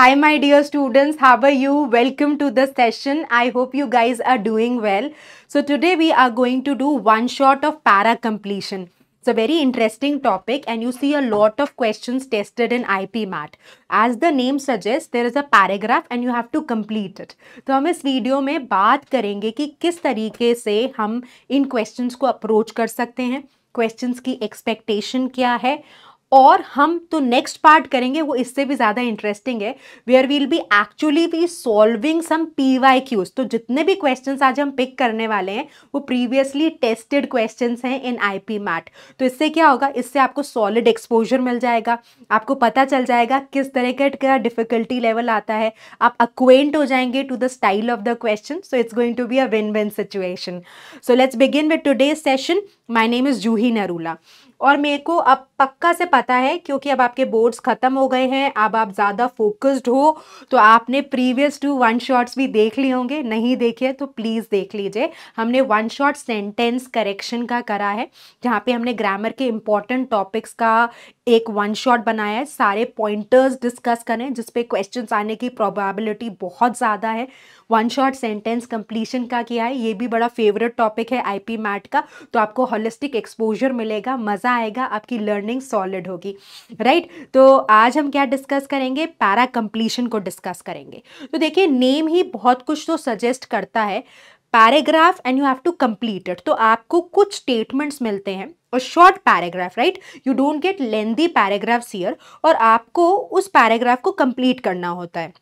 Hi my dear students, how are you? Welcome to the session. I hope you guys are doing well. So today we are going to do one shot of para completion. It's a very interesting topic and you see a lot of questions tested in IP mat. As the name suggests, there is a paragraph and you have to complete it. to hum is video mein baat karenge ki kis tarike se hum in questions ko approach kar sakte hain questions की expectation क्या है और हम तो next part करेंगे वो इससे भी ज़्यादा इंटरेस्टिंग है where we'll be actually we solving some P Y Qs तो जितने भी क्वेश्चन आज हम पिक करने वाले हैं वो प्रीवियसली टेस्टेड क्वेश्चन हैं इन आई पी मैट तो इससे क्या होगा इससे आपको सॉलिड एक्सपोजर मिल जाएगा आपको पता चल जाएगा किस तरह का डिफिकल्टी लेवल आता है आप अक्वेंट हो जाएंगे to the style of the question so it's going to be a win win situation so let's begin with today session my name is Juhi Narula और मेरे को अब पक्का से पता है क्योंकि अब आपके बोर्ड्स ख़त्म हो गए हैं अब आप ज़्यादा फोकस्ड हो तो आपने प्रीवियस टू वन शॉट्स भी देख लिए होंगे नहीं देखे तो प्लीज़ देख लीजिए हमने वन शॉट सेंटेंस करेक्शन का करा है जहाँ पे हमने ग्रामर के इम्पॉर्टेंट टॉपिक्स का एक वन शॉट बनाया है सारे पॉइंटर्स डिस्कस करें जिसपे क्वेश्चन आने की प्रॉबिलिटी बहुत ज़्यादा है वन शॉट सेंटेंस कंप्लीशन का किया है ये भी बड़ा फेवरेट टॉपिक है आई मैट का तो आपको हॉलिस्टिक एक्सपोजर मिलेगा मज़ा मज़ा आएगा आपकी लर्निंग सॉलिड होगी राइट तो आज हम क्या डिस्कस करेंगे पैरा कंप्लीशन को डिस्कस करेंगे तो देखिए नेम ही बहुत कुछ तो सजेस्ट करता है paragraph and you have to complete it तो आपको कुछ स्टेटमेंट्स मिलते हैं और short paragraph right you don't get lengthy paragraphs here और आपको उस पैराग्राफ को कंप्लीट करना होता है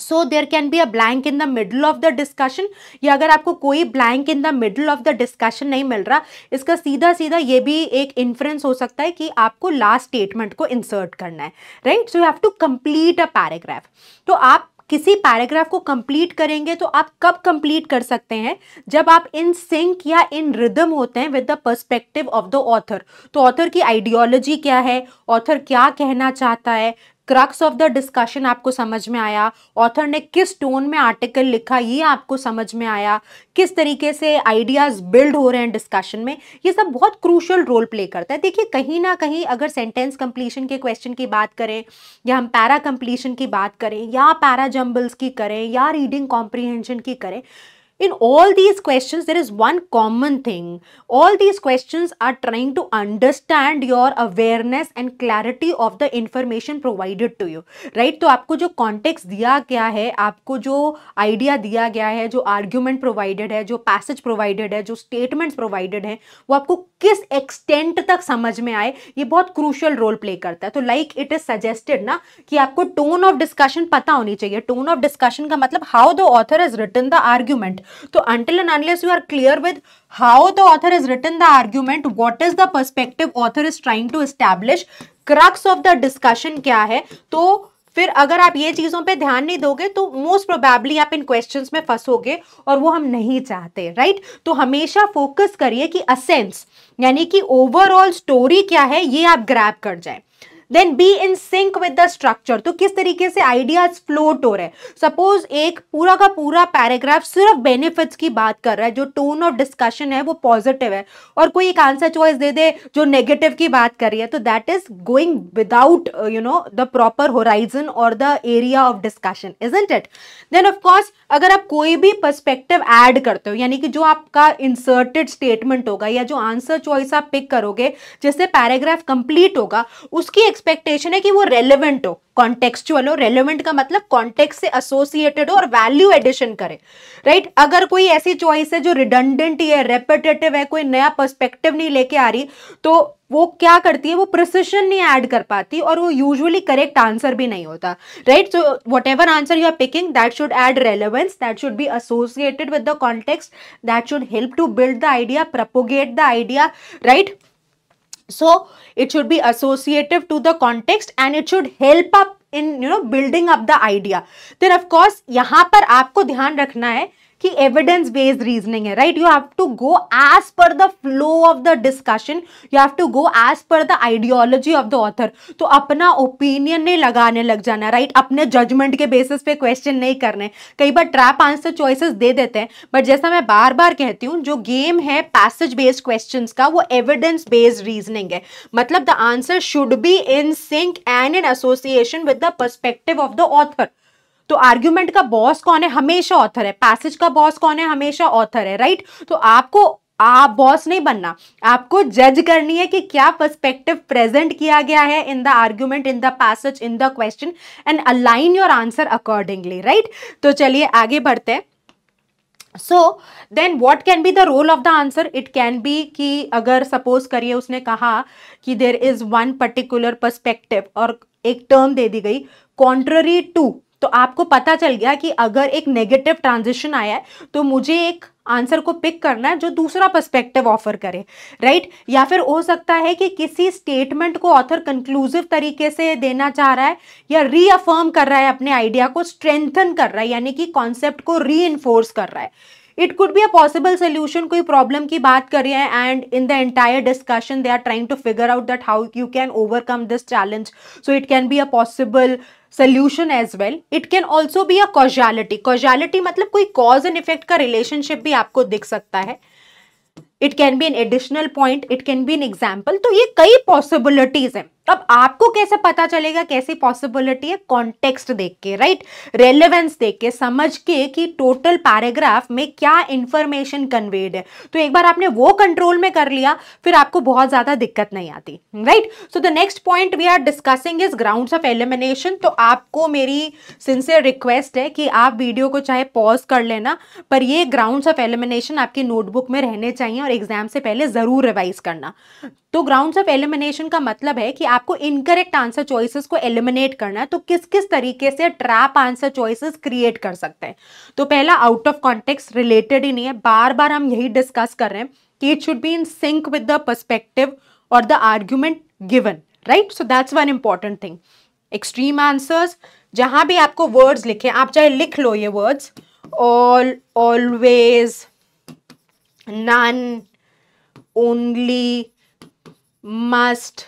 so there can be a blank in the middle of the discussion या अगर आपको कोई blank in the middle of the discussion नहीं मिल रहा इसका सीधा सीधा ये भी एक इन्फ्रेंस हो सकता है कि आपको लास्ट स्टेटमेंट को इंसर्ट करना है right so you have to complete a paragraph तो आप किसी पैराग्राफ को कंप्लीट करेंगे तो आप कब कंप्लीट कर सकते हैं जब आप इन सिंक या इन रिदम होते हैं with the perspective of the author तो ऑथर की आइडियोलॉजी क्या है ऑथर क्या कहना चाहता है क्रक्स ऑफ द डिस्कशन आपको समझ में आया ऑथर ने किस टोन में आर्टिकल लिखा ये आपको समझ में आया किस तरीके से आइडियाज़ बिल्ड हो रहे हैं डिस्कशन में ये सब बहुत क्रूशल रोल प्ले करता है देखिए कहीं ना कहीं अगर सेंटेंस कंप्लीशन के क्वेश्चन की बात करें या हम पैरा कंप्लीशन की बात करें या पैरा जम्बल्स की करें या रीडिंग कॉम्प्रीहेंशन की करें in all these questions there is one common thing all these questions are trying to understand your awareness and clarity of the information provided to you right So, आपको जो context दिया गया है आपको जो idea दिया गया है जो argument provided है जो passage provided है जो statements provided है वो आपको किस एक्सटेंट तक समझ में आए ये बहुत क्रूशल रोल प्ले करता है तो लाइक इट इज सजेस्टेड ना कि आपको टोन ऑफ डिस्कशन पता होनी चाहिए टोन ऑफ डिस्कशन का मतलब how the author is written the argument तो until and unless you are clear with how the author is written the argument what is the perspective author is trying to establish crux of the discussion क्या है तो फिर अगर आप ये चीज़ों पे ध्यान नहीं दोगे तो मोस्ट प्रोबेबली आप इन क्वेश्चंस में फंसोगे और वो हम नहीं चाहते राइट तो हमेशा फोकस करिए कि असेंस यानी कि ओवरऑल स्टोरी क्या है ये आप ग्रैप कर जाए then be in sync with the structure तो किस तरीके से आइडियाज फ्लोट हो रहे सपोज एक पूरा का पूरा पैराग्राफ सिर्फ बेनिफिट्स की बात कर रहा है जो टोन ऑफ डिस्कशन है वो पॉजिटिव है और कोई एक आंसर चॉइस दे दे जो नेगेटिव की बात कर रही है तो that is going without you know the proper horizon और the area of discussion is into it then of course अगर आप कोई भी परस्पेक्टिव एड करते हो यानी कि जो आपका इंसर्टेड स्टेटमेंट होगा या जो आंसर चॉइस आप पिक करोगे जिससे पैराग्राफ कंप्लीट होगा उसकी एक्सपेक्टेशन है कि वो रेलिवेंट हो कॉन्टेक्चुअल हो रेलिवेंट का मतलब कॉन्टेक्स से एसोसिएटेड हो और वैल्यू एडिशन करे राइट right? अगर कोई ऐसी चॉइस है जो रिडंडेंट है रेपिटेटिव है कोई नया पर्सपेक्टिव नहीं लेके आ रही तो वो क्या करती है वो प्रिसिशन नहीं ऐड कर पाती और वो यूजुअली करेक्ट आंसर भी नहीं होता right so whatever answer you are picking that should add relevance that should be associated with the context that should help to build the idea propagate the idea right So it should be associative to the context and it should help up in you know building up the idea. Then of course यहाँ पर आपको ध्यान रखना है कि evidence based reasoning है right you have to go as per the flow of the discussion you have to go as per the ideology of the author तो अपना ओपिनियन नहीं लगाने लग जाना राइट right? अपने जजमेंट के बेसिस पे क्वेश्चन नहीं करने कई बार ट्रैप आंसर चॉइसेस दे देते हैं बट जैसा मैं बार बार कहती हूँ जो गेम है पैसेज बेस्ड क्वेश्चन का वो एविडेंस बेस्ड रीजनिंग है मतलब the answer should be in sync and in association with the perspective of the author तो आर्ग्यूमेंट का बॉस कौन है हमेशा ऑथर है पैसेज का बॉस कौन है हमेशा ऑथर है राइट तो आपको आप बॉस नहीं बनना आपको जज करनी है कि क्या पर्सपेक्टिव प्रेजेंट किया गया है in the argument in the passage in the question and align your answer accordingly right तो चलिए आगे बढ़ते हैं so then what can be the role of the answer it can be कि अगर सपोज करिए उसने कहा कि there is one particular perspective और एक टर्म दे दी गई कॉन्ट्ररी टू तो आपको पता चल गया कि अगर एक नेगेटिव ट्रांजिशन आया है तो मुझे एक आंसर को पिक करना है जो दूसरा पर्सपेक्टिव ऑफर करे राइट या फिर हो सकता है कि किसी स्टेटमेंट को ऑथर कंक्लूसिव तरीके से देना चाह रहा है या रीअफर्म कर रहा है अपने आइडिया को स्ट्रेंथन कर रहा है यानी कि कॉन्सेप्ट को री कर रहा है it could be a possible solution कोई प्रॉब्लम की बात कर रहे हैं and in the entire discussion they are trying to figure out that how you can overcome this challenge so it can be a possible solution as well it can also be a causality causality मतलब कोई cause and effect का relationship भी आपको दिख सकता है it can be an additional point it can be an example तो ये कई पॉसिबिलिटीज हैं अब आपको कैसे पता चलेगा कैसी पॉसिबिलिटी है कॉन्टेक्स्ट देख के राइट रेलेवेंस देख के समझ के कि टोटल पैराग्राफ में क्या इंफॉर्मेशन कन्वेड है तो एक बार आपने वो कंट्रोल में कर लिया फिर आपको बहुत ज़्यादा दिक्कत नहीं आती right so the next point we are discussing is ground of elimination तो आपको मेरी सिंसियर रिक्वेस्ट है कि आप वीडियो को चाहे पॉज कर लेना पर ये ग्राउंड ऑफ एलिमिनेशन आपकी नोटबुक में रहने चाहिए और एग्जाम से पहले ज़रूर रिवाइज करना तो ग्राउंड ऑफ एलिमिनेशन का मतलब है कि आपको इनकरेक्ट आंसर चॉइसेस को एलिमिनेट करना है तो किस किस तरीके से ट्रैप आंसर चॉइसेस क्रिएट कर सकते हैं तो पहला आउट ऑफ कॉन्टेक्स्ट रिलेटेड ही नहीं है बार बार हम यही डिस्कस कर रहे हैं कि it should be in sync with the perspective और the argument given right so that's one important thing extreme answers जहां भी आपको वर्ड्स लिखे आप चाहे लिख लो ये words all always none only must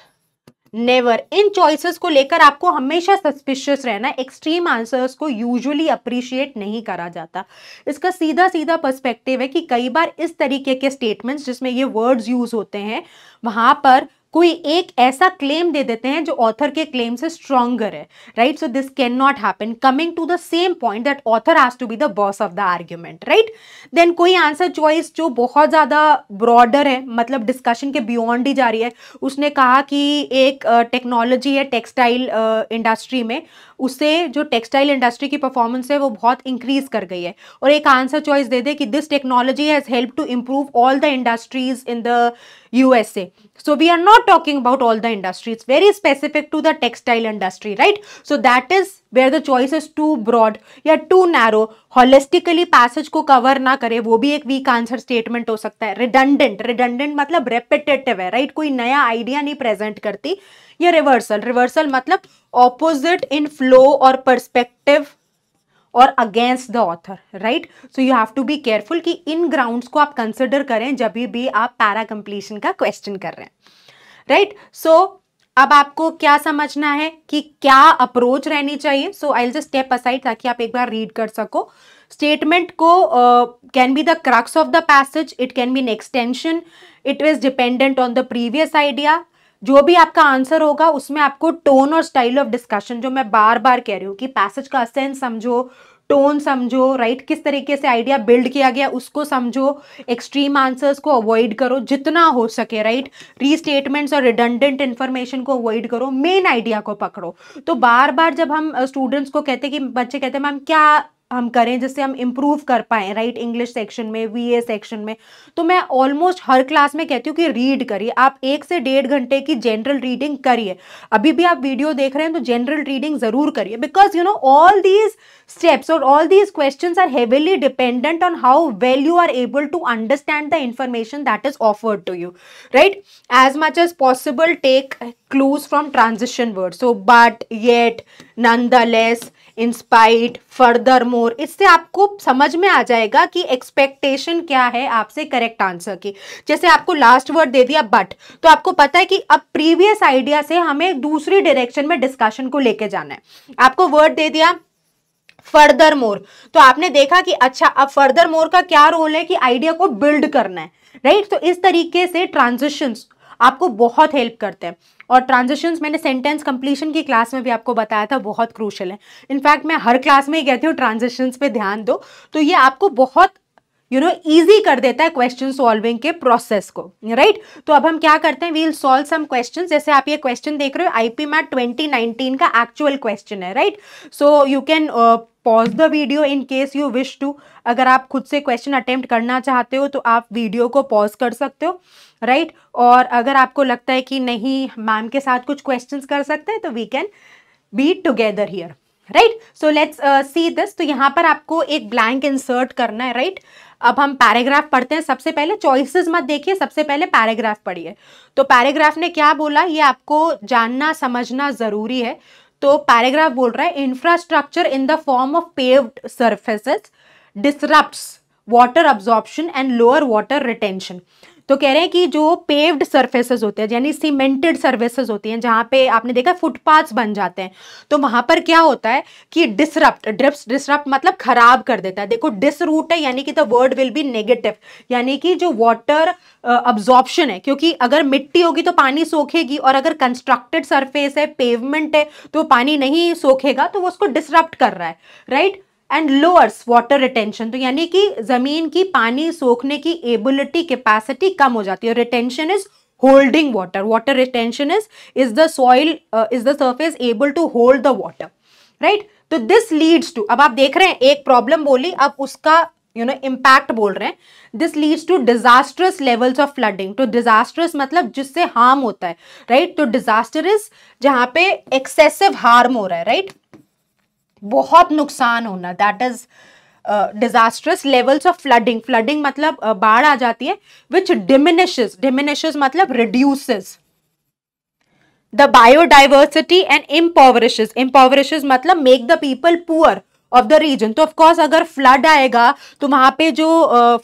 never इन चॉइसेस को लेकर आपको हमेशा सस्पिशियस रहना एक्सट्रीम आंसर्स को यूजुअली अप्रिशिएट नहीं करा जाता इसका सीधा सीधा पर्सपेक्टिव है कि कई बार इस तरीके के स्टेटमेंट्स जिसमें ये वर्ड्स यूज होते हैं वहाँ पर कोई एक ऐसा क्लेम दे देते हैं जो ऑथर के क्लेम से स्ट्रॉन्गर है right so this cannot happen coming to the same point that author has to be the boss of the argument right then कोई आंसर चॉइस जो बहुत ज़्यादा ब्रॉडर है मतलब डिस्कशन के बियॉन्ड ही जा रही है उसने कहा कि एक टेक्नोलॉजी uh, है टेक्सटाइल इंडस्ट्री uh, में उसे जो टेक्सटाइल इंडस्ट्री की परफॉर्मेंस है वो बहुत इंक्रीज कर गई है और एक आंसर चॉइस दे दे कि this technology has help to improve all the industries in the USA so we are not talking about all the industries very specific to the textile industry right so that is where the choice is too broad या too narrow holistically passage को cover ना करे वो भी एक week answer statement हो सकता है रिडंडेंट रिडंडेंट मतलब रेपिटेटिव है राइट right? कोई नया आइडिया नहीं प्रेजेंट करती या रिवर्सल रिवर्सल मतलब ऑपोजिट इन फ्लो और परस्पेक्टिव और against the author right so you have to be careful कि इन ग्राउंड्स को आप कंसिडर करें जब भी आप पैरा कंप्लीशन का क्वेश्चन कर रहे हैं राइट right? सो so, अब आपको क्या समझना है कि क्या अप्रोच रहनी चाहिए so I just step aside ताकि आप एक बार रीड कर सको स्टेटमेंट को can be the crux of the passage it can be an extension it is dependent on the previous idea जो भी आपका आंसर होगा उसमें आपको टोन और स्टाइल ऑफ डिस्कशन जो मैं बार बार कह रही हूँ कि पैसेज का सेंस समझो टोन समझो राइट किस तरीके से आइडिया बिल्ड किया गया उसको समझो एक्सट्रीम आंसर्स को अवॉइड करो जितना हो सके राइट रीस्टेटमेंट्स और रिडंडेंट इन्फॉर्मेशन को अवॉइड करो मेन आइडिया को पकड़ो तो बार बार जब हम स्टूडेंट्स uh, को कहते कि बच्चे कहते मैम क्या हम करें जिससे हम इम्प्रूव कर पाएँ राइट इंग्लिश सेक्शन में वीए सेक्शन में तो मैं ऑलमोस्ट हर क्लास में कहती हूँ कि रीड करिए आप एक से डेढ़ घंटे की जनरल रीडिंग करिए अभी भी आप वीडियो देख रहे हैं तो जनरल रीडिंग ज़रूर करिए because you know all these steps और all these question are heavily dependent on how well you are able to understand the information that is offered to you right as much as possible take clues from transition word so but yet nonetheless in spite furthermore इससे आपको समझ में आ जाएगा कि expectation क्या है आपसे correct answer की जैसे आपको लास्ट वर्ड दे दिया बट तो आपको पता है कि अब प्रीवियस आइडिया से हमें दूसरी डायरेक्शन में डिस्कशन को लेके जाना है आपको वर्ड दे दिया फर्दर मोर तो आपने देखा कि अच्छा अब फर्दर मोर का क्या रोल है कि आइडिया को बिल्ड करना है राइट तो इस तरीके से ट्रांजिशंस आपको बहुत हेल्प करते हैं और ट्रांजेक्शन मैंने सेंटेंस कंप्लीशन की क्लास में भी आपको बताया था बहुत क्रूशल है इनफैक्ट मैं हर क्लास में ही कहती हूँ ट्रांजेक्शन्स पे ध्यान दो तो ये आपको बहुत यू नो इजी कर देता है क्वेश्चन सॉल्विंग के प्रोसेस को राइट right? तो अब हम क्या करते हैं वील सॉल्व सम क्वेश्चन जैसे आप ये क्वेश्चन देख रहे हो आईपी मैट 2019 का एक्चुअल क्वेश्चन है right so you can pause the video in case you wish to अगर आप खुद से क्वेश्चन अटेम्प्ट करना चाहते हो तो आप वीडियो को पॉज कर सकते हो राइट right? और अगर आपको लगता है कि नहीं मैम के साथ कुछ क्वेश्चन कर सकते हैं तो we can be together here right so let's see this तो यहाँ पर आपको एक ब्लैंक इंसर्ट करना है राइट right? अब हम पैराग्राफ पढ़ते हैं सबसे पहले चॉइसेस मत देखिए सबसे पहले पैराग्राफ पढ़िए तो पैराग्राफ ने क्या बोला ये आपको जानना समझना ज़रूरी है तो पैराग्राफ बोल रहा है infrastructure in the form of paved surfaces disrupt water absorption and lower water retention तो कह रहे हैं कि जो पेव्ड सर्फेसेज होते हैं यानी सीमेंटेड सर्विसेज होती हैं जहाँ पे आपने देखा फुटपाथ्स बन जाते हैं तो वहाँ पर क्या होता है कि डिसरप्ट ड्रिप्स डिसरप्ट मतलब खराब कर देता है देखो डिसरूट है यानी कि the word will be negative यानी कि जो वाटर अब्जॉर्प्शन है क्योंकि अगर मिट्टी होगी तो पानी सोखेगी और अगर कंस्ट्रक्टेड सरफेस है पेवमेंट है तो पानी नहीं सोखेगा तो वो उसको डिसरप्ट कर रहा है right and lowers water retention तो यानी कि ज़मीन की पानी सोखने की एबिलिटी कैपेसिटी कम हो जाती है retention is holding water water retention is is the soil is the surface able to hold the water right तो दिस लीड्स टू अब आप देख रहे हैं एक प्रॉब्लम बोली अब उसका यू नो इम्पैक्ट बोल रहे हैं this leads to disastrous levels of flooding to disastrous मतलब जिससे हार्म होता है राइट तो डिजास्टर इज जहाँ पे एक्सेसिव हार्म हो रहा है राइट right? बहुत नुकसान होना that is disastrous levels of flooding flooding मतलब uh, बाढ़ आ जाती है विच डिमिनिशेज डिमिनिशेज मतलब reduces the biodiversity and impoverishes impoverishes मतलब make the people poor of the region तो ऑफकोर्स अगर फ्लड आएगा तो वहां पे जो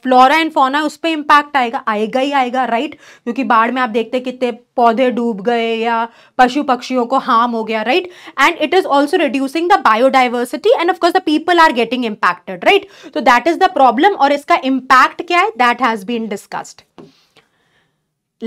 फ्लोरा एंड फोना है उस पर इम्पैक्ट आएगा आएगा ही आएगा राइट क्योंकि बाढ़ में आप देखते कितने पौधे डूब गए या पशु पक्षियों को हार्म हो गया right and it is also reducing the biodiversity and of course the people are getting impacted right तो दैट इज द प्रॉब्लम और इसका इम्पैक्ट क्या है that has been discussed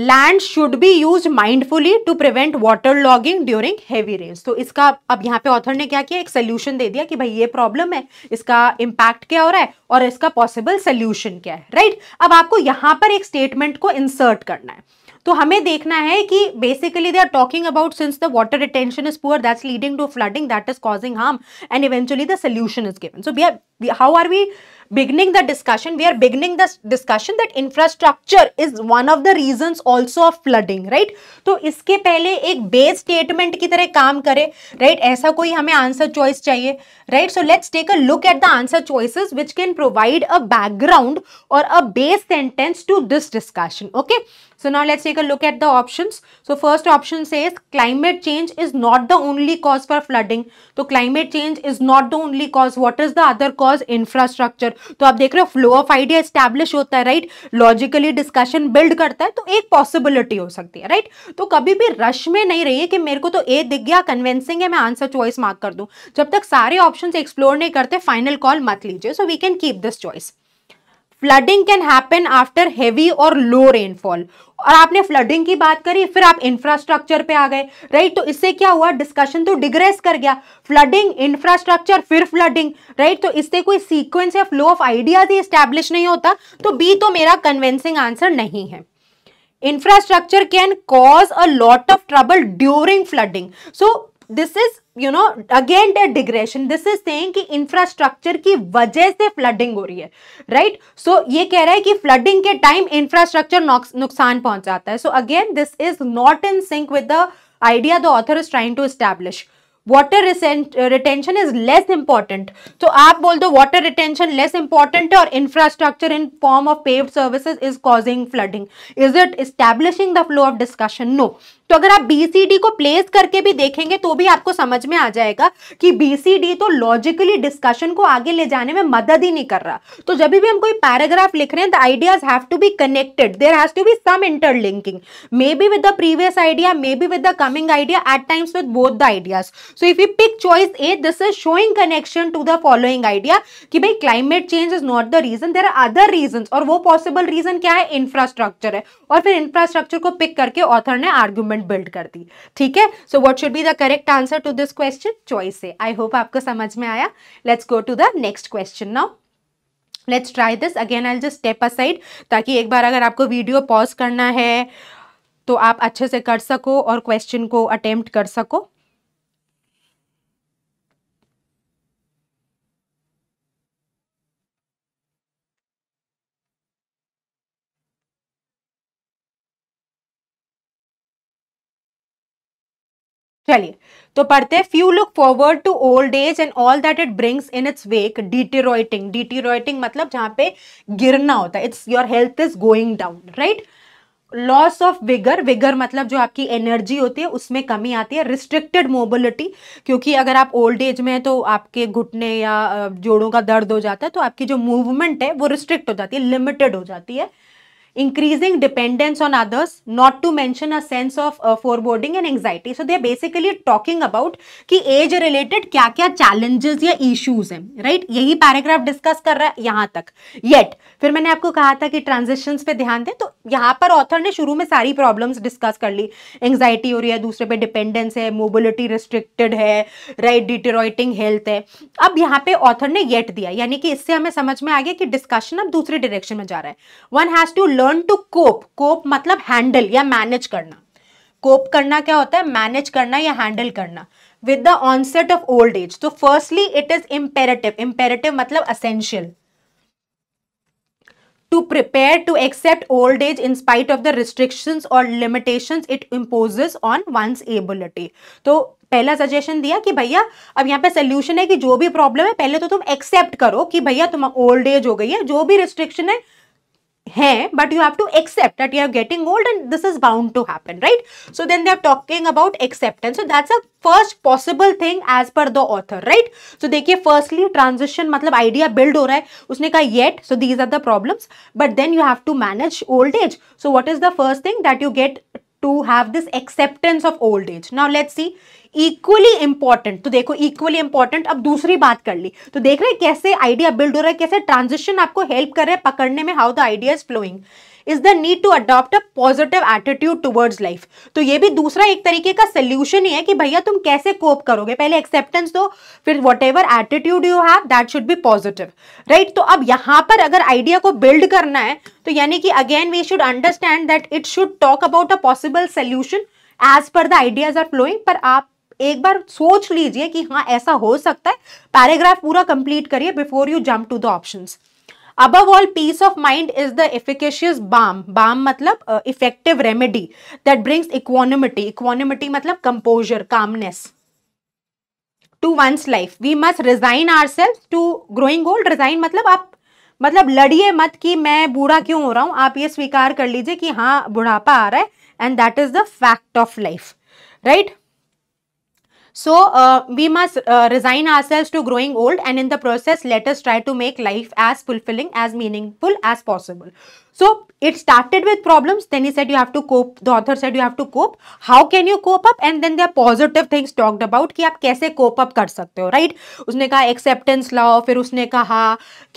land should be use mindfully to prevent water logging during heavy rains तो इसका अब यहाँ पे ऑथर ने क्या किया एक सोल्यूशन दे दिया कि भाई ये प्रॉब्लम है इसका इम्पैक्ट क्या हो रहा है और इसका पॉसिबल सोल्यूशन क्या है राइट right? अब आपको यहाँ पर एक स्टेटमेंट को इंसर्ट करना है तो हमें देखना है कि basically they are talking about since the water retention is poor that's leading to flooding that is causing harm and eventually the solution is given so be how are we beginning the discussion, we are beginning the discussion that infrastructure is one of the reasons also of flooding, right? So, इसके पहले एक base statement की तरह काम करे, right? ऐसा koi हमें answer choice चाहिए, right? So let's take a look at the answer choices which can provide a background or a base sentence to this discussion, okay? So now let's take a look at the options. So first option says climate change is not the only cause for flooding. so climate change is not the only cause. What is the other cause? Infrastructure. तो aap dekh rahe ho flow of idea establish hota hai right? Logically discussion build karta hai to ek possibility ho sakti hai right? to kabhi bhi rush mein nahi rahiye ki mere ko to A dikh gaya convincing hai main answer choice mark kar do jab tak sare options explore nahi karte final call mat lijiye so we can keep this choice flooding can happen after heavy और low rainfall और आपने flooding की बात करी फिर आप infrastructure पे आ गए राइट तो इससे क्या हुआ डिस्कशन तो डिग्रेस कर गया फ्लडिंग इंफ्रास्ट्रक्चर फिर फ्लडिंग राइट तो इससे कोई सीक्वेंस या फ्लो ऑफ आइडियाज ही स्टैब्लिश नहीं होता तो बी तो मेरा कन्विंसिंग आंसर नहीं है infrastructure can cause a lot of trouble during flooding so this is you know again a digression this is saying कि इंफ्रास्ट्रक्चर की वजह से फ्लडिंग हो रही है राइट right? सो so, ये कह रहा है कि फ्लडिंग के टाइम इंफ्रास्ट्रक्चर नुकसान पहुंचाता है so again this is not in sync with the idea the author is trying to establish water retention is less important तो आप बोल दो वाटर रिटेंशन लेस इंपॉर्टेंट है और infrastructure in form of pave services is causing flooding is it establishing the flow of discussion no तो अगर आप BCD को प्लेस करके भी देखेंगे तो भी आपको समझ में आ जाएगा कि बीसीडी तो लॉजिकली डिस्कशन को आगे ले जाने में मदद ही नहीं कर रहा तो जब भी हम कोई पैराग्राफ लिख रहे हैं the ideas have to be connected there has to be some interlinking may be with the previous idea may be with the coming idea at times with both the ideas so if you pick choice A this is showing connection to the following idea कि भाई climate change is not the reason there are other reason और वो possible reason क्या है infrastructure है और फिर infrastructure को पिक करके ऑथर ने आर्ग्यूमेंट मूवमेंट बिल्ड कर दी ठीक है so what should be the correct answer to this question choice से आई होप आपको समझ में आया let's go to the next question now let's try this again I just step aside ताकि एक बार अगर आपको वीडियो पॉज करना है तो आप अच्छे से कर सको और क्वेश्चन को अटेम्प्ट कर सको चलिए तो पढ़ते हैं few look forward to old age and all that it brings in its wake deteriorating deteriorating मतलब जहां पे गिरना होता है it's your health is going down right loss of vigour vigour मतलब जो आपकी एनर्जी होती है उसमें कमी आती है रिस्ट्रिक्टेड मोबिलिटी क्योंकि अगर आप ओल्ड एज में हैं तो आपके घुटने या जोड़ों का दर्द हो जाता है तो आपकी जो मूवमेंट है वो रिस्ट्रिक्ट हो जाती है लिमिटेड हो जाती है increasing dependence on others, not to mention a sense of uh, foreboding and anxiety. So they're basically talking about कि एज रिलेटेड क्या क्या चैलेंजेस या इश्यूज हैं राइट यही पैराग्राफ डिस्कस कर रहा है यहाँ तक येट फिर मैंने आपको कहा था कि ट्रांजेक्शन पे ध्यान दें तो यहाँ पर ऑथर ने शुरू में सारी प्रॉब्लम्स डिस्कस कर ली एंग्जाइटी हो रही है दूसरे पे डिपेंडेंस है मोबिलिटी रिस्ट्रिक्टेड है राइट डिटेरोइटिंग हेल्थ है अब यहाँ पे ऑथर ने येट दिया यानी कि इससे हमें समझ में आ गया कि डिस्कशन अब दूसरे डायरेक्शन में जा रहा है one has to learn learn to cope cope मतलब हैंडल या मैनेज करना कोप करना क्या होता है मैनेज करना या हैंडल करना with the onset of old age तो firstly it is imperative imperative मतलब essential to prepare to accept old age in spite of the restrictions और limitations it imposes on one's ability तो पहला suggestion दिया कि भैया अब यहाँ पे सोल्यूशन है कि जो भी प्रॉब्लम है पहले तो तुम एक्सेप्ट करो कि भैया तुम ओल्ड एज हो गई है जो भी रिस्ट्रिक्शन है hai, but you have to accept that you are getting old and this is bound to happen, right? So then they are talking about acceptance. So that's a first possible thing as per the author, right? So देखिए firstly transition matlab idea build हो रहा है उसने yet so these are the problems but then you have to manage old age. So what is the first thing that you get to have this acceptance of old age now let's see equally important तो देखो equally important अब दूसरी बात कर ली तो देख रहे हैं कैसे आइडिया बिल्ड हो रहा है कैसे ट्रांजिशन आपको हेल्प कर रहा है पकड़ने में how the idea is flowing is the need to adopt a positive attitude towards life तो ये भी दूसरा एक तरीके का सोल्यूशन ही है कि भैया तुम कैसे कोप करोगे पहले एक्सेप्टेंस दो फिर whatever attitude you have that should be positive right तो अब यहाँ पर अगर आइडिया को बिल्ड करना है तो यानी कि again we should understand that it should talk about a possible solution as per the ideas are flowing पर आप एक बार सोच लीजिए कि हाँ ऐसा हो सकता है पैराग्राफ पूरा कंप्लीट करिए before you jump to the options above all peace of mind is the efficacious balm balm matlab uh, effective remedy that brings equanimity equanimity matlab composure calmness to one's life we must resign ourselves to growing old resign matlab aap मतलब लड़िए मत कि मैं बूढ़ा क्यों हो रहा हूँ आप ये स्वीकार कर लीजिए कि हाँ बुढ़ापा आ रहा है and that is the fact of life right So uh, we must uh, resign ourselves to growing old and in the process let us try to make life as fulfilling, as meaningful as possible. So it started with problems. Then he said you have to cope. The author said you have to cope. How can you cope up? And then there are positive things talked about ki aap kaise cope up kar sakte ho right? usne kaha acceptance लाओ fir usne kaha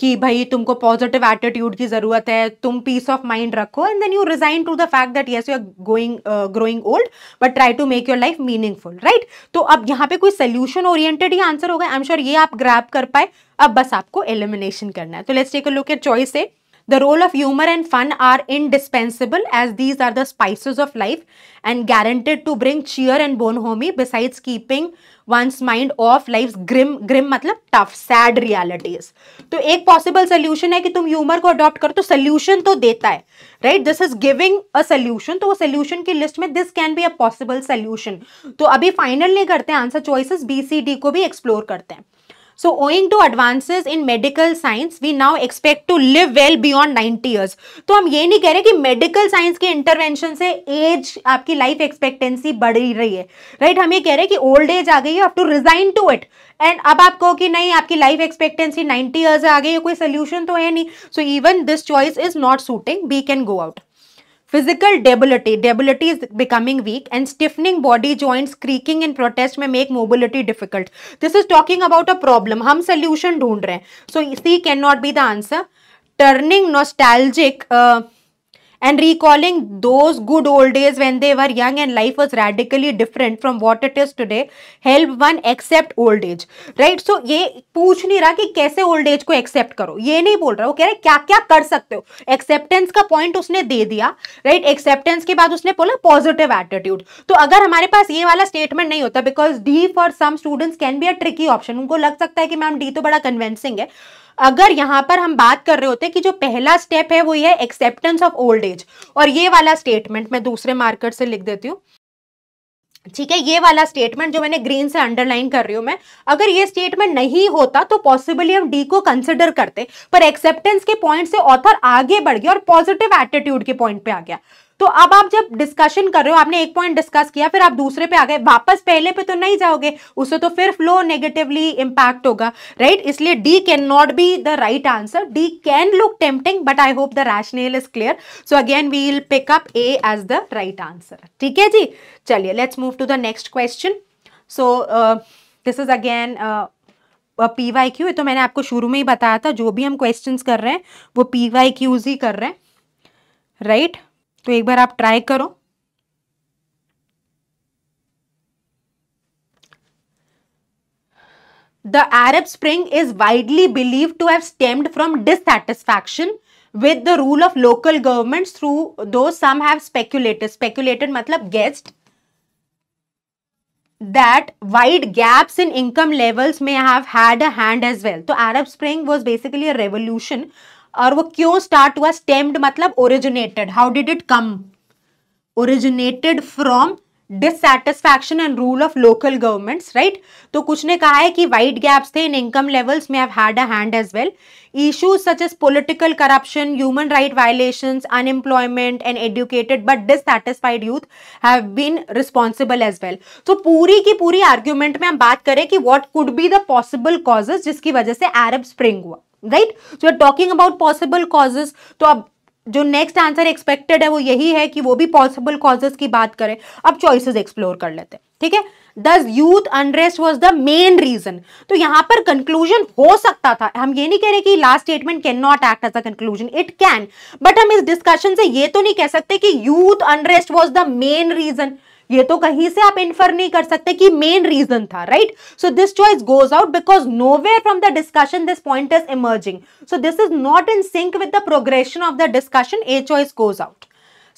ki bhai tumko positive attitude ki zarurat hai tum peace of mind rakho and then you resign to the fact that yes you are going uh, growing old but try to make your life meaningful right? to ab yahan pe koi solution oriented hi answer hoga i'm sure ye aap grab kar कर ab bas aapko elimination karna hai so let's take a look at choice a The role of humor and fun are indispensable as these are the spices of life and guaranteed to bring cheer and bonhomie besides keeping one's mind off life's grim grim matlab tough sad realities. to ek possible solution hai ki tum humor ko adopt karo to solution to deta hai right? This is giving a solution to a solution ki list mein this can be a possible solution. to abhi final nahi karte answer choices B C D ko bhi explore karte hain so owing to advances in medical science we now expect to live well beyond 90 years तो हम ये नहीं कह रहे कि medical science के intervention से age आपकी लाइफ एक्सपेक्टेंसी बढ़ रही है राइट right? हम ये कह रहे हैं कि ओल्ड एज आ गई है have to resign to it and अब आप कहो कि नहीं आपकी लाइफ एक्सपेक्टेंसी 90 इयर्स आ गई है कोई सोल्यूशन तो है नहीं so even this choice is not suiting we can go out Physical debility. Debility is becoming weak and stiffening body joints, creaking in protest may make mobility difficult. This is talking about a problem. हम solution ढूंढ रहे हैं. So C cannot be the answer. Turning nostalgic. Uh, and recalling those good old days when they were young and life was radically different from what it is today help one accept old age right so ये पूछ नहीं रहा कि कैसे old age को accept करो ये नहीं बोल रहा वो कह रहा है क्या क्या कर सकते हो एक्सेप्टेंस का पॉइंट उसने दे दिया राइट right? एक्सेप्टेंस के बाद उसने बोला पॉजिटिव एटीट्यूड तो अगर हमारे पास ये वाला स्टेटमेंट नहीं होता because D for some students can be a tricky option उनको लग सकता है कि मैम डी तो बड़ा कन्वेंसिंग है अगर यहाँ पर हम बात कर रहे होते हैं कि जो पहला स्टेप है वो ये एक्सेप्टेंस ऑफ ओल्ड एज और ये वाला स्टेटमेंट मैं दूसरे मार्कर से लिख देती हूँ ठीक है ये वाला स्टेटमेंट जो मैंने ग्रीन से अंडरलाइन कर रही हूं मैं अगर ये स्टेटमेंट नहीं होता तो पॉसिबली हम डी को कंसिडर करते पर एक्सेप्टेंस के पॉइंट से ऑथर आगे बढ़ गया और पॉजिटिव एटीट्यूड के पॉइंट पे आ गया तो अब आप जब डिस्कशन कर रहे हो आपने एक पॉइंट डिस्कस किया फिर आप दूसरे पे आ गए वापस पहले पे तो नहीं जाओगे उससे तो फिर फ्लो नेगेटिवली इंपैक्ट होगा राइट इसलिए D can not be the right answer D can look tempting but I hope the rationale is clear so again we will pick up A as the right answer ठीक है जी चलिए let's move to the next question so this is again P Y Q तो मैंने आपको शुरू में ही बताया था जो भी हम क्वेश्चंस कर रहे हैं वो पी वाई क्यूज ही कर रहे हैं राइट right? तो एक बार आप ट्राई करो the Arab Spring is widely believe to have stemmed from dissatisfaction with the rule of local government through though some have speculated speculated मतलब guessed that wide gaps in income levels may have had a hand as well so तो arab spring was basically a revolution और वो क्यों start हुआ stemmed मतलब originated how did it come originated from dissatisfaction and rule of local governments right तो कुछ ने कहा है कि वाइड गैप्स थे इन इनकम लेवल्स में have had a hand as well issues such as political corruption human right violations unemployment and educated but dissatisfied youth have been responsible as well तो पूरी की पूरी आर्ग्यूमेंट में हम बात करें कि what could be the possible causes जिसकी वजह से अरब स्प्रिंग हुआ right so are talking about possible causes तो अब जो नेक्स्ट आंसर एक्सपेक्टेड है वो यही है कि वो भी पॉसिबल कॉजेज की बात करें अब चॉइसेस एक्सप्लोर कर लेते हैं ठीक है this youth unrest was the main reason तो यहां पर कंक्लूजन हो सकता था हम ये नहीं कह रहे कि last statement can not act as a conclusion it can but हम इस डिस्कशन से ये तो नहीं कह सकते कि youth unrest was the main reason ये तो कहीं से आप इन्फर नहीं कर सकते कि मेन रीजन था right so this choice goes out because nowhere from the discussion this point is emerging so this is not in sync with the progression of the discussion A choice goes out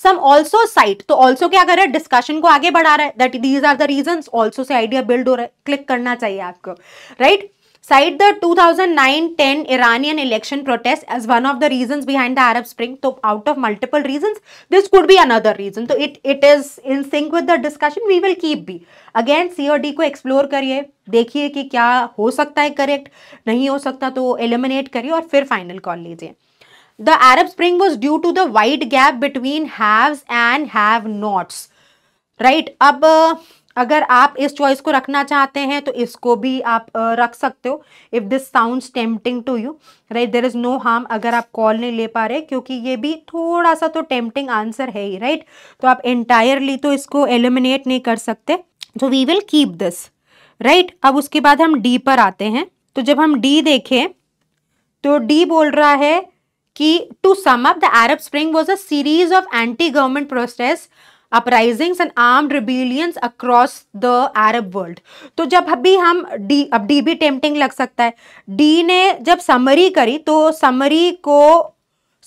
some also site तो also क्या कर रहे हैं discussion को आगे बढ़ा रहा है that these are the reason also से आइडिया बिल्ड हो रहा है क्लिक करना चाहिए आपको right right? Side the 2009-10 Iranian election protest as one of the reason behind the Arab Spring तो out of multiple reason this could be another reason तो it it is in sync with the discussion we will keep B again C or D को explore करिए देखिए कि क्या हो सकता है करेक्ट नहीं हो सकता तो एलिमिनेट करिए और फिर फाइनल कॉल लीजिए the Arab Spring was due to the wide gap between haves and have nots right अब अगर आप इस चॉइस को रखना चाहते हैं तो इसको भी आप रख सकते हो if this sounds tempting to you right there is no harm अगर आप कॉल नहीं ले पा रहे क्योंकि ये भी थोड़ा सा तो टेम्पटिंग आंसर है ही राइट तो आप एंटायरली तो इसको एलिमिनेट नहीं कर सकते तो we will keep this right अब उसके बाद हम डी पर आते हैं तो जब हम डी देखें तो डी बोल रहा है कि to sum up the Arab Spring was a series of anti government process uprisings and armed rebellions across the Arab world तो जब अभी हम डी अब डी भी टेम्पटिंग लग सकता है डी ने जब समरी करी तो समरी को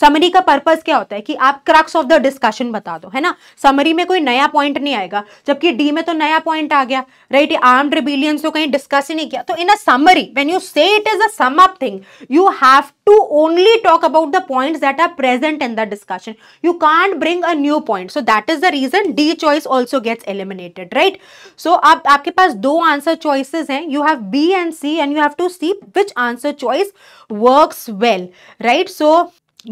समरी का पर्पज क्या होता है कि आप क्रक्स ऑफ द डिस्कशन बता दो है ना समरी में कोई नया पॉइंट नहीं आएगा जबकि डी में तो नया पॉइंट आ गया राइट आर्म रिबिलियंस को कहीं डिस्कस ही नहीं किया तो in a summary when you say it is a up thing you have to only talk about the point that are present in the discussion you can't bring a new point so that is the reason D choice also gets eliminated right so अब आपके पास दो answer choices हैं you have B and C and you have to see which answer choice work well right so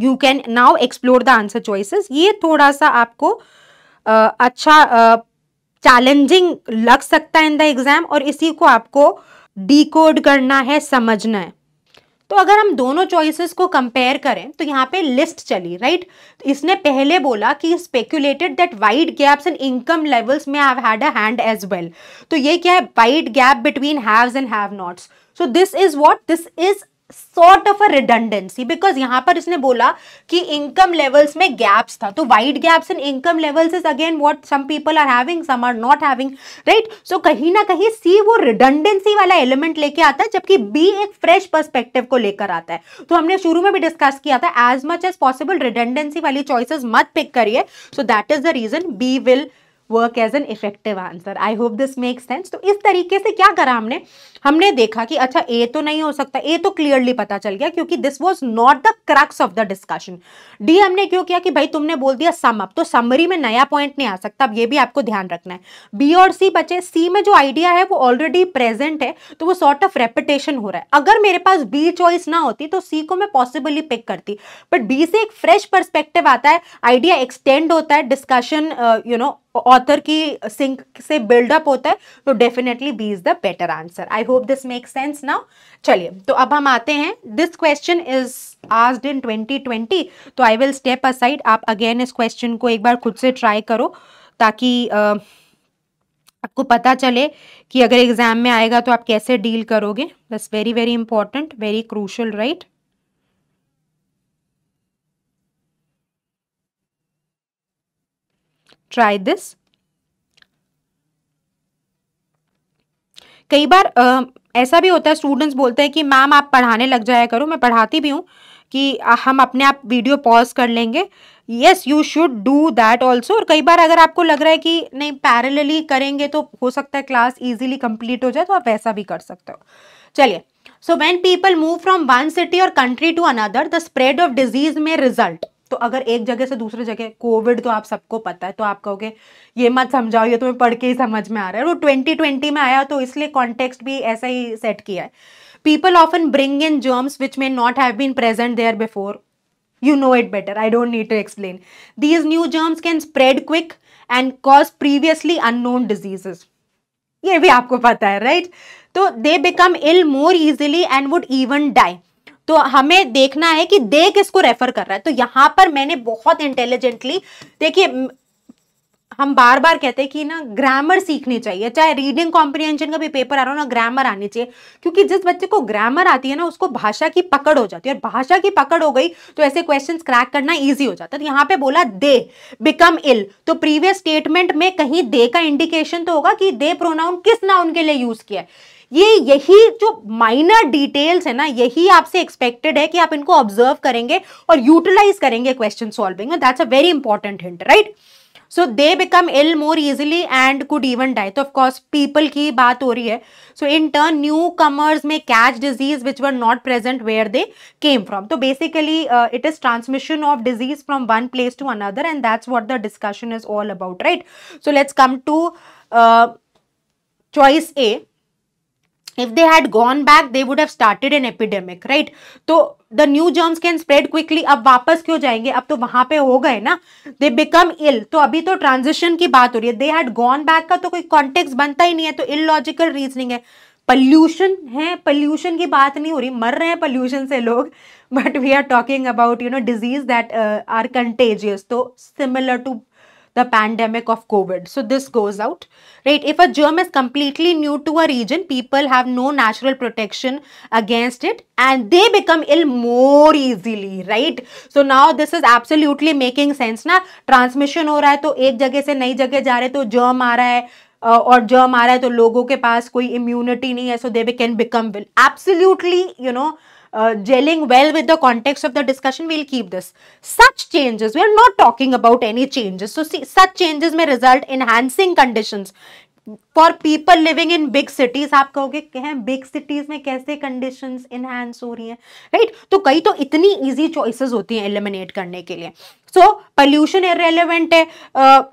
you can now explore the answer choices ये थोड़ा सा आपको uh, अच्छा चैलेंजिंग लग सकता है इन द एग्ज़ाम और इसी को आपको कोड करना है समझना है तो अगर हम दोनों चॉइसेस को कंपेयर करें तो यहाँ पे लिस्ट चली राइट तो इसने पहले बोला कि speculated that wide gaps in income levels में I had a hand as well तो ये क्या है wide gap between haves and have nots so this is what this is sort of a redundancy because यहाँ पर इसने बोला कि इनकम लेवल्स में गैप्स था तो wide gaps in income levels is again what some people are having some are not having right so कहीं ना कहीं सी वो रिडंडेंसी वाला एलिमेंट लेके आता है जबकि बी एक फ्रेश पर्सपेक्टिव को लेकर आता है तो हमने शुरू में भी डिस्कस किया था as much as possible redundancy वाली चॉइसेस मत पिक करिए so that is the reason B will work as an effective answer I hope this make sense तो इस तरीके से क्या करा हमने हमने देखा कि अच्छा ए तो नहीं हो सकता ए तो क्लियरली पता चल गया क्योंकि this was not the crux of the discussion D हमने क्यों किया कि भाई तुमने बोल दिया सम अप तो समरी में नया पॉइंट नहीं आ सकता अब ये भी आपको ध्यान रखना है बी और सी बचे सी में जो आइडिया है वो ऑलरेडी प्रेजेंट है तो वो सॉर्ट ऑफ रेपिटेशन हो रहा है अगर मेरे पास बी चॉइस ना होती तो सी को मैं पॉसिबली पिक करती बट बी से एक फ्रेश परस्पेक्टिव आता है आइडिया एक्सटेंड होता है डिस्कशन यू नो ऑथर की सिंक से बिल्डअप होता है तो definitely B is the better answer I hope this make sense now चलिए तो अब हम आते हैं this question is asked in 2020 तो आई विल स्टेप असाइड आप अगेन इस क्वेश्चन को एक बार खुद से ट्राई करो ताकि uh, आपको पता चले कि अगर एग्ज़ाम में आएगा तो आप कैसे डील करोगे this very very important very crucial right try this कई बार आ, ऐसा भी होता है स्टूडेंट्स बोलते हैं कि मैम आप पढ़ाने लग जाया करो मैं पढ़ाती भी हूँ कि हम अपने आप वीडियो पॉज कर लेंगे yes you should do that also और कई बार अगर आपको लग रहा है कि नहीं पैरेलली करेंगे तो हो सकता है क्लास इजीली कंप्लीट हो जाए तो आप वैसा भी कर सकते हो चलिए so when people move from one city और country to another the spread of disease में रिजल्ट तो अगर एक जगह से दूसरे जगह कोविड तो आप सबको पता है तो आप कहोगे ये मत समझाओ ये तुम्हें पढ़ के ही समझ में आ रहा है वो ट्वेंटी ट्वेंटी में आया तो इसलिए कॉन्टेक्स्ट भी ऐसा ही सेट किया है people often bring in germs which may not have been present there before you know it better I don't need to explain these new germs can spread quick and cause previously unknown diseases ये भी आपको पता है right तो they become ill more easily and would even die तो हमें देखना है कि दे किसको रेफर कर रहा है तो यहाँ पर मैंने बहुत इंटेलिजेंटली देखिए हम बार बार कहते हैं कि ना ग्रामर सीखनी चाहिए चाहे रीडिंग कॉम्प्रिहेंशन का भी पेपर आ रहा हो ना ग्रामर आनी चाहिए क्योंकि जिस बच्चे को ग्रामर आती है ना उसको भाषा की पकड़ हो जाती है और भाषा की पकड़ हो गई तो ऐसे क्वेश्चंस क्रैक करना इजी हो जाता है तो यहाँ पे बोला दे बिकम इल तो प्रीवियस स्टेटमेंट में कहीं दे का इंडिकेशन तो होगा कि दे प्रोनाउन किस नाउन के लिए यूज किया है ये यही जो माइनर डिटेल्स है ना यही आपसे एक्सपेक्टेड है कि आप इनको ऑब्जर्व करेंगे और यूटिलाइज करेंगे question solving that's a very important hint right so they become ill more easily and could even die तो ऑफकोर्स पीपल की बात हो रही है so in turn newcomers में catch disease which were not present where they came from तो basically it is transmission of disease from one place to another and that's what the discussion is all about right so let's come to choice A if they had gone back they would have started an epidemic right तो the new germs can spread quickly अब वापस क्यों जाएंगे अब तो वहां पे हो गए ना दे बिकम इल तो अभी तो ट्रांजिशन की बात हो रही है दे हैड गॉन बैक का तो कोई कॉन्टेक्स बनता ही नहीं है तो इलॉजिकल रीजनिंग है पल्यूशन है पल्यूशन की बात नहीं हो रही मर रहे हैं पल्यूशन से लोग but we are talking about you know disease that are contagious तो similar to the pandemic of COVID. So this goes out, right? If a germ is completely new to a region, people have no natural protection against it and they become ill more easily, right? So now this is absolutely making sense na transmission ho raha hai to ek jagah se nayi jagah ja rahe to germ aa raha hai Uh, और germ आ रहा है तो लोगों के पास कोई immunity नहीं है so they can become will absolutely you know gelling well with the context of the discussion, we'll keep this. Such changes, we are not talking about any changes. So see, such changes may result enhancing conditions for people living in big cities आप कहोगे हैं big cities में कैसे condition enhance हो रही हैं right right? तो कई तो इतनी ईजी चॉइसेस होती हैं एलिमिनेट करने के लिए सो पॉल्यूशन इरेलीवेंट है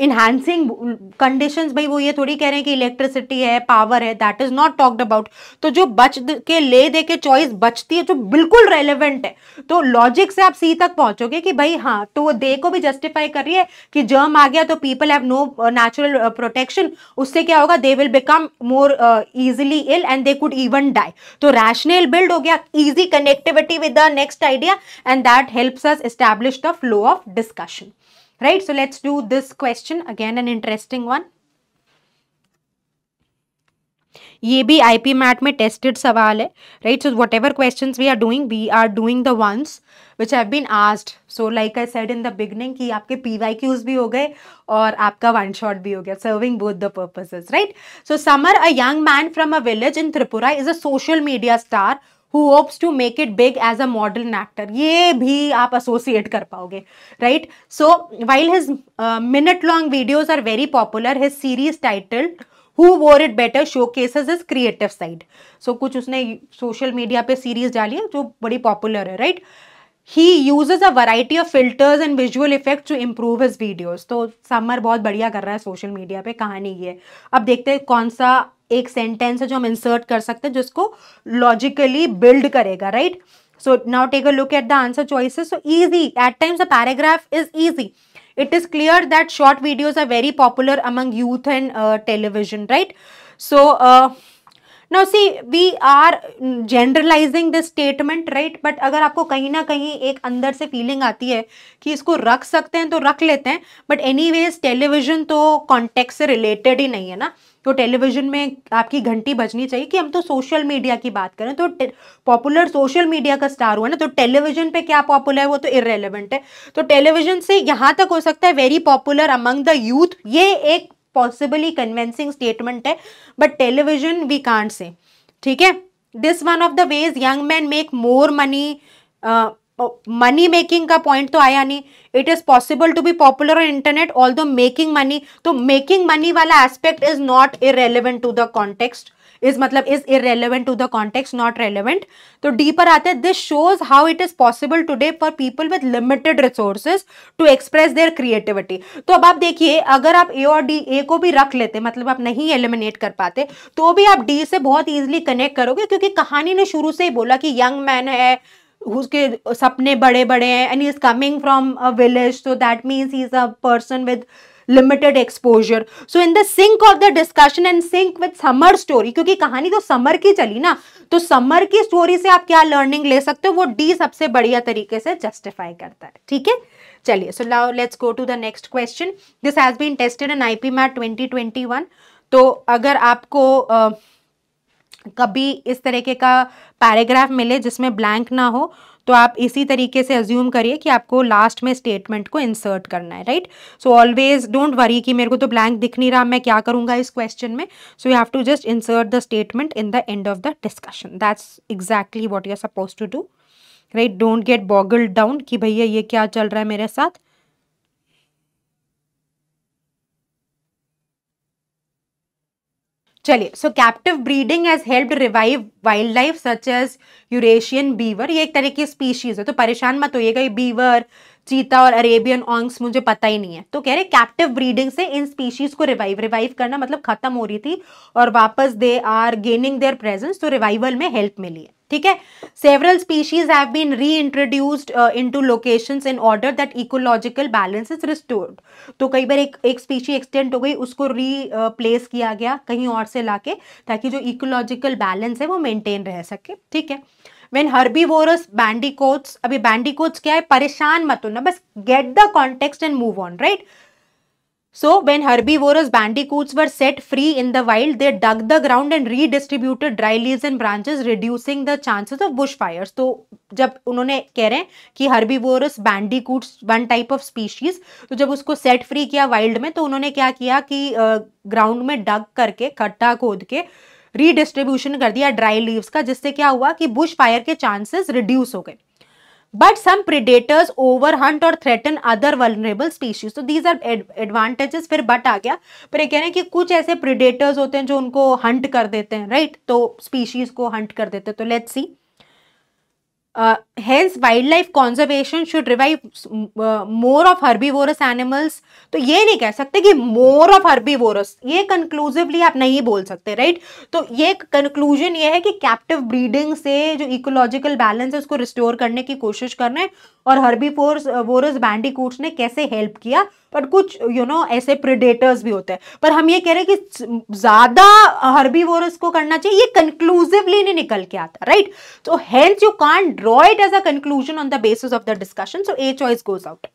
इन्हांसिंग uh, कंडीशन भाई वो ये थोड़ी कह रहे हैं कि इलेक्ट्रिसिटी है पावर है that is not talked about तो जो बच के ले दे के चॉइस बचती है जो बिल्कुल रेलिवेंट है तो लॉजिक से आप सी तक पहुंचोगे कि भाई हाँ तो वो दे को भी जस्टिफाई कर रही है कि जर्म आ गया तो people have no natural protection उससे क्या होगा they will become more easily ill and they could even die तो रैशनल बिल्ड हो गया easy connectivity with the next idea and that helps us establish the flow of disc discussion right so let's do this question again an interesting one ये भी I P MAT में tested सवाल है right so whatever question we are doing we are doing the ones which have been asked so like I said in the beginning कि आपके P Y cues भी हो गए और आपका वन शॉट भी हो गया serving both the purposes right so Samar a young man from a village in Tripura is a social media star who hopes to make it big as a modern actor ये भी आप एसोसिएट कर पाओगे right so while his minute long videos are very popular his series title who wore it better showcases is creative side so कुछ उसने social media पर series डाली है जो बड़ी पॉपुलर है right he uses a variety of filters and visual effect to improve his videos तो समर बहुत बढ़िया कर रहा है सोशल मीडिया पर कहानी ये अब देखते हैं कौन सा एक सेंटेंस है जो हम इंसर्ट कर सकते हैं जिसको लॉजिकली बिल्ड करेगा right so now take a look at the answer choices so easy at times a paragraph is easy it is clear that short videos are very popular among youth and television right so now see we are generalising this statement right but अगर आपको कहीं ना कहीं एक अंदर से feeling आती है कि इसको रख सकते हैं तो रख लेते हैं बट एनी वेज टेलीविजन तो कॉन्टेक्ट से रिलेटेड ही नहीं है ना तो टेलीविजन में आपकी घंटी बजनी चाहिए कि हम तो सोशल मीडिया की बात करें तो पॉपुलर सोशल मीडिया का स्टार हुआ ना तो टेलीविजन पे क्या पॉपुलर है वो तो इरेलीवेंट है तो टेलीविजन से यहाँ तक हो सकता है very popular among the youth ये एक पॉसिबली कन्वेंसिंग स्टेटमेंट है but television we can't say ठीक है this one of the ways young man make more money money oh, making का पॉइंट तो आया नहीं it is possible to be popular on internet although making money तो making money वाला aspect is not irrelevant to the context is मतलब is irrelevant to the context not relevant तो D पर आते हैं this shows how it is possible today for people with limited resources to express their creativity तो अब आप देखिए अगर आप ए और डी ए को भी रख लेते मतलब आप नहीं एलिमिनेट कर पाते तो भी आप डी से बहुत ईजिली कनेक्ट करोगे क्योंकि कहानी ने शुरू से ही बोला कि यंग मैन है उसके सपने बड़े बड़े हैं and is coming from a village so that means he is a person with limited exposure so in the sync of the discussion and sync with Samar story क्योंकि कहानी तो समर की चली ना तो समर की स्टोरी से आप क्या लर्निंग ले सकते हो वो डी सबसे बढ़िया तरीके से जस्टिफाई करता है ठीक है चलिए सो लाओ let's go to the next question this has been tested in I P MAT twenty twenty one तो अगर आपको uh, कभी इस तरीके का पैराग्राफ मिले जिसमें ब्लैंक ना हो तो आप इसी तरीके से अज्यूम करिए कि आपको लास्ट में स्टेटमेंट को इंसर्ट करना है right so always don't worry कि मेरे को तो ब्लैंक दिख नहीं रहा मैं क्या करूँगा इस क्वेश्चन में so you have to just insert the statement in the end of the discussion that's exactly what you are suppose to do right don't get boggled down कि भैया ये क्या चल रहा है मेरे साथ चलिए so captive breeding as help revive wild life such as Eurasian beaver ये एक तरह की स्पीशीज है तो परेशान मत होइएगा ये बीवर चीता और अरेबियन ऑंग्स मुझे पता ही नहीं है तो कह रहे कैप्टिव ब्रीडिंग से इन स्पीशीज को रिवाइव रिवाइव करना मतलब खत्म हो रही थी और वापस they are gaining their presence तो रिवाइवल में हेल्प मिली है ठीक है several species have been reintroduced into location in order that ecological balance is restored तो कई बार एक एक स्पीशी एक्सटेंट हो गई उसको री प्लेस uh, किया गया कहीं और से लाके ताकि जो इकोलॉजिकल बैलेंस है वो मेंटेन रह सके ठीक है वेन हर्बी वोरस बैंडिकोट्स अभी बैंडिकोट्स क्या है परेशान मत होना बस get the context and move on right So when herbivorous bandicoots were set free in the wild, they dug the ground and redistributed dry leaves and branches, reducing the chances of bushfires. so जब उन्होंने कह रहे हैं कि herbivorous bandicoots one type of species तो जब उसको set free किया वाइल्ड में तो उन्होंने क्या किया कि ग्राउंड uh, में डग करके खट्टा खोद के रीडिस्ट्रीब्यूशन कर दिया ड्राई लीव्स का जिससे क्या हुआ कि बुश फायर के चांसेस रिड्यूस हो गए but some predators overhunt or threaten other vulnerable species so these are advantages फिर but आ गया पर ये कह रहे हैं कि कुछ ऐसे predators होते हैं जो उनको hunt कर देते हैं right तो species को hunt कर देते हैं तो let's see Uh, hence wildlife conservation should revive uh, more of herbivorous animals तो ये नहीं कह सकते कि more of herbivorous ये conclusively आप नहीं बोल सकते राइट तो ये conclusion ये है कि captive breeding से जो ecological balance है उसको restore करने की कोशिश करने और herbivorous वोरस बैंडिकूट्स ने कैसे help किया पर कुछ यू you नो know, ऐसे प्रिडेटर्स भी होते हैं पर हम ये कह रहे हैं कि ज़्यादा हर्बीवोरस को करना चाहिए ये कंक्लूसिवली नहीं निकल के आता right so health you can draw it as a conclusion on the basis of the discussion so A choice goes out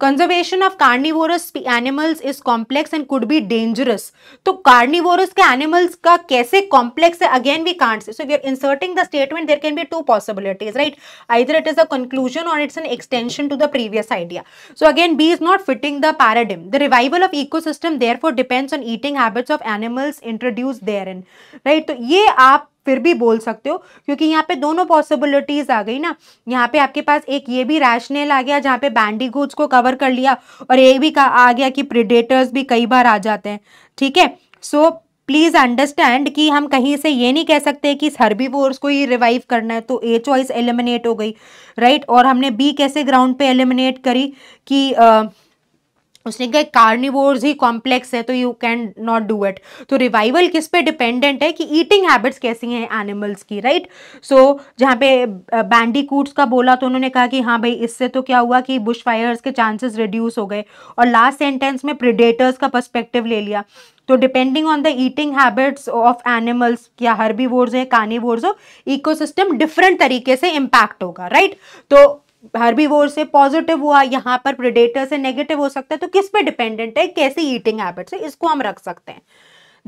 conservation of carnivorous animals is complex and could be dangerous तो carnivorous के animals का कैसे complex है again we can't say so we are inserting the statement there can be two possibilities right either it is a conclusion or it's an extension to the previous idea so again B is not fitting the paradigm the revival of ecosystem there depends on eating habits of animals introduce there in right तो ये आप फिर भी बोल सकते हो क्योंकि यहाँ पे दोनों पॉसिबिलिटीज़ आ गई ना यहाँ पे आपके पास एक ये भी रैशनल आ गया जहाँ पे बैंडी को कवर कर लिया और ये भी आ गया कि प्रिडेटर्स भी कई बार आ जाते हैं ठीक है सो प्लीज़ अंडरस्टैंड कि हम कहीं से ये नहीं कह सकते कि इस हर्बी को ही रिवाइव करना है तो ए चॉइस एलिमिनेट हो गई राइट और हमने बी कैसे ग्राउंड पे एलिमिनेट करी कि uh, उसने कहा कार्निवोर्स ही कॉम्प्लेक्स है तो you can not do it तो रिवाइवल किस पे डिपेंडेंट है कि ईटिंग हैबिट्स कैसी हैं एनिमल्स की राइट सो so, जहाँ पे बैंडीकूट्स का बोला तो उन्होंने कहा कि हाँ भाई इससे तो क्या हुआ कि बुश फायर्स के चांसेस रिड्यूस हो गए और लास्ट सेंटेंस में प्रिडेटर्स का परस्पेक्टिव ले लिया तो depending on the eating habits of animals या हर्बीवोर्स है वोर्स हो इकोसिस्टम डिफरेंट तरीके से इम्पैक्ट होगा राइट right? तो वोर से पॉजिटिव हुआ यहाँ पर प्रिडेटर से नेगेटिव हो सकता है तो किस पे डिपेंडेंट है कैसी ईटिंग हैबिट है इसको हम रख सकते हैं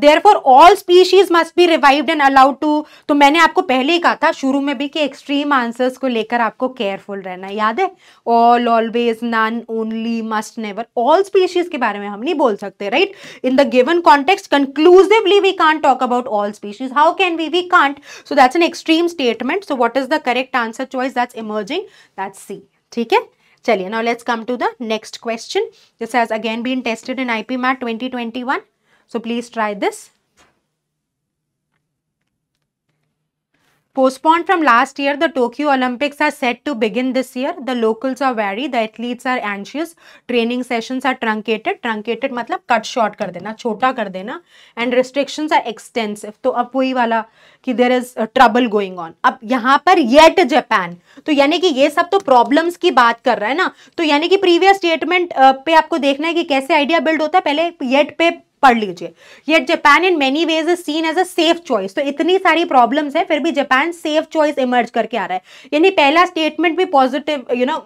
therefore all species must be revived and allowed to तो मैंने आपको पहले ही कहा था शुरू में भी कि एक्सट्रीम आंसर्स को लेकर आपको केयरफुल रहना याद है all always none only must never all species के बारे में हम नहीं बोल सकते right in the given context conclusively we can't talk about all species how can we we can't so that's an extreme statement so what is the correct answer choice that's emerging that's C ठीक है चलिए now let's come to the next question this has again been tested in I P mat 2021 So please try this. Postponed from last year, the Tokyo Olympics are set to begin this year. The locals are wary, the athletes are anxious, training sessions are truncated. Truncated matlab मतलब cut short कर देना छोटा कर देना and restrictions are extensive तो अब वही वाला कि देर trouble going on ab yahan par yet japan to yani ki ye sab to problems ki baat kar raha hai na to yani ki previous statement uh, pe aapko dekhna hai ki kaise idea build hota hai pehle yet pe पढ़ लीजिए ये Japan in many ways is seen as a safe choice तो इतनी सारी problems है फिर भी Japan safe choice emerge करके आ रहा है यानी पहला स्टेटमेंट भी positive you know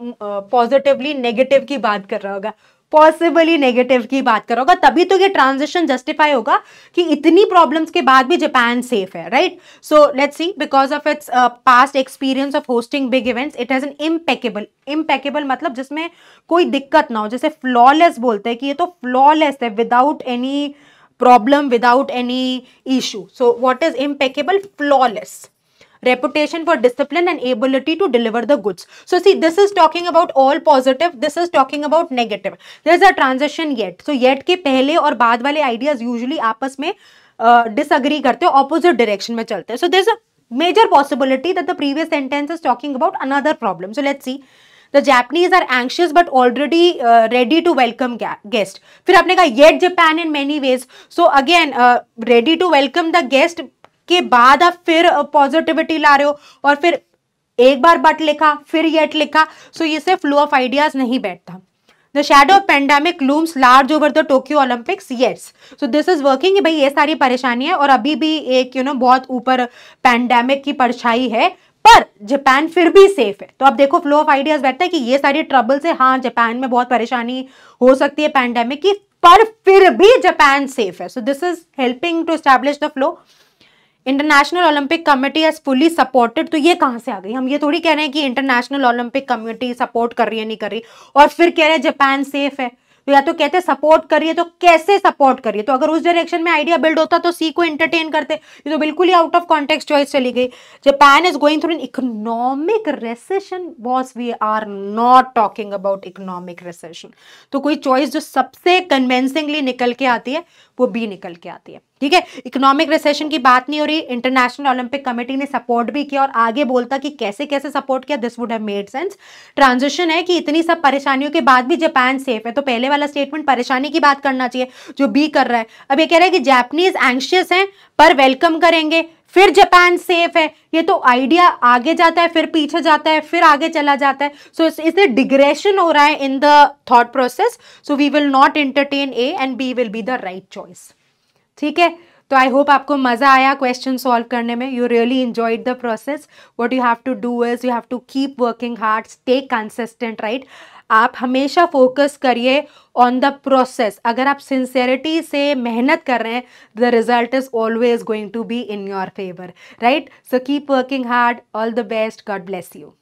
positively negative की बात कर रहा होगा पॉसिबली नेगेटिव की बात करोगा तभी तो ये ट्रांजिशन जस्टिफाई होगा कि इतनी प्रॉब्लम्स के बाद भी जापान सेफ है right so let's see because of its past experience of hosting big events it has an impeccable impeccable मतलब जिसमें कोई दिक्कत ना हो जैसे फ्लॉलेस बोलते हैं कि ये तो फ्लॉलेस है without any problem without any issue so what is impeccable flawless reputation for discipline and ability to deliver the goods. So see, this is talking about all positive, this is talking about negative. There's a transition yet. So yet के पहले और बाद वाले ideas usually आपस में uh, disagree uh, करते हैं opposite direction में चलते So, there's a major possibility that the previous sentence is talking about another problem. So let's see. The Japanese are anxious but already uh, ready to welcome guest. फिर आपने कहा yet Japan in many ways. So again uh, ready to welcome the guest के बाद आप फिर positivity ला रहे हो और फिर एक बार बट लिखा फिर येट लिखा सो ये सिर्फ फ्लो ऑफ आइडियाज नहीं बैठता the shadow of pandemic looms large over the Tokyo Olympics yet so this is working भाई ये सारी परेशानी है और अभी भी एक यू you नो know, बहुत ऊपर पेंडेमिक की परछाई है पर जापान फिर भी सेफ है तो अब देखो फ्लो ऑफ आइडियाज बैठता है कि ये सारी ट्रबल से हाँ जापान में बहुत परेशानी हो सकती है पैंडेमिक की पर फिर भी जापान सेफ है so this is helping to establish the flow International Olympic Committee as fully supported तो ये कहाँ से आ गई हम ये थोड़ी कह रहे हैं कि इंटरनेशनल ओलंपिक कमेटी सपोर्ट कर रही है नहीं कर रही और फिर कह रहे हैं जापान सेफ है तो या तो कहते हैं सपोर्ट करिए तो कैसे सपोर्ट करिए तो अगर उस डायरेक्शन में आइडिया बिल्ड होता तो सी को एंटरटेन करते ये तो बिल्कुल ही आउट ऑफ कॉन्टेक्स चॉइस चली गई Japan is going through an economic recession boss we are not talking about economic recession तो कोई चॉइस जो सबसे कन्वेंसिंगली निकल के आती है वो बी निकल के आती है ठीक है इकोनॉमिक रिसेशन की बात नहीं हो रही इंटरनेशनल ओलंपिक कमेटी ने सपोर्ट भी किया और आगे बोलता कि कैसे कैसे सपोर्ट किया this would have made sense transition है कि इतनी सब परेशानियों के बाद भी जापान सेफ है तो पहले वाला स्टेटमेंट परेशानी की बात करना चाहिए जो बी कर रहा है अब ये कह रहा है कि जैपनीज एंशियस हैं पर वेलकम करेंगे फिर जापान सेफ है ये तो आइडिया आगे जाता है फिर पीछे जाता है फिर आगे चला जाता है सो इससे डिग्रेशन हो रहा है in the thought process so we will not entertain A and B will be the right choice ठीक है तो आई होप आपको मज़ा आया क्वेश्चन सॉल्व करने में you really enjoyed the process what you have to do is you have to keep working hard stay consistent right आप हमेशा फोकस करिए ऑन द प्रोसेस अगर आप सिंसेरिटी से मेहनत कर रहे हैं the result is always going to be in your favour right so keep working hard all the best God bless you